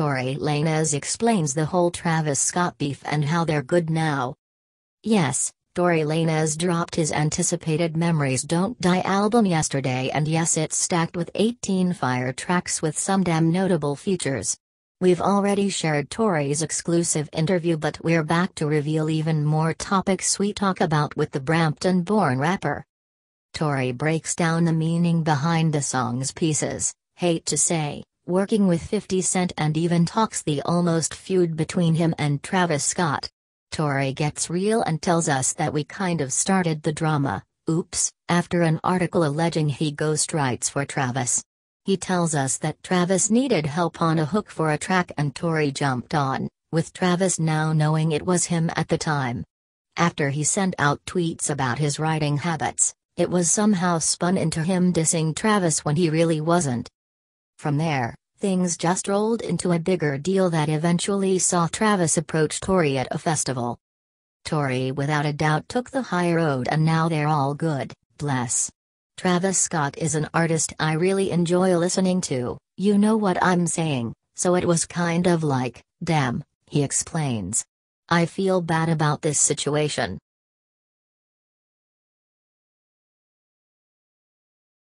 Tori Lanez explains the whole Travis Scott beef and how they're good now. Yes, Tori Lanez dropped his anticipated Memories Don't Die album yesterday, and yes, it's stacked with 18 fire tracks with some damn notable features. We've already shared Tori's exclusive interview, but we're back to reveal even more topics we talk about with the Brampton born rapper. Tori breaks down the meaning behind the song's pieces, hate to say, working with 50 Cent and even talks the almost feud between him and Travis Scott. Tori gets real and tells us that we kind of started the drama, oops, after an article alleging he ghostwrites for Travis. He tells us that Travis needed help on a hook for a track and Tori jumped on, with Travis now knowing it was him at the time. After he sent out tweets about his writing habits, it was somehow spun into him dissing Travis when he really wasn't. From there, things just rolled into a bigger deal that eventually saw Travis approach Tori at a festival. Tori without a doubt took the high road and now they're all good, bless. Travis Scott is an artist I really enjoy listening to, you know what I'm saying, so it was kind of like, damn, he explains. I feel bad about this situation,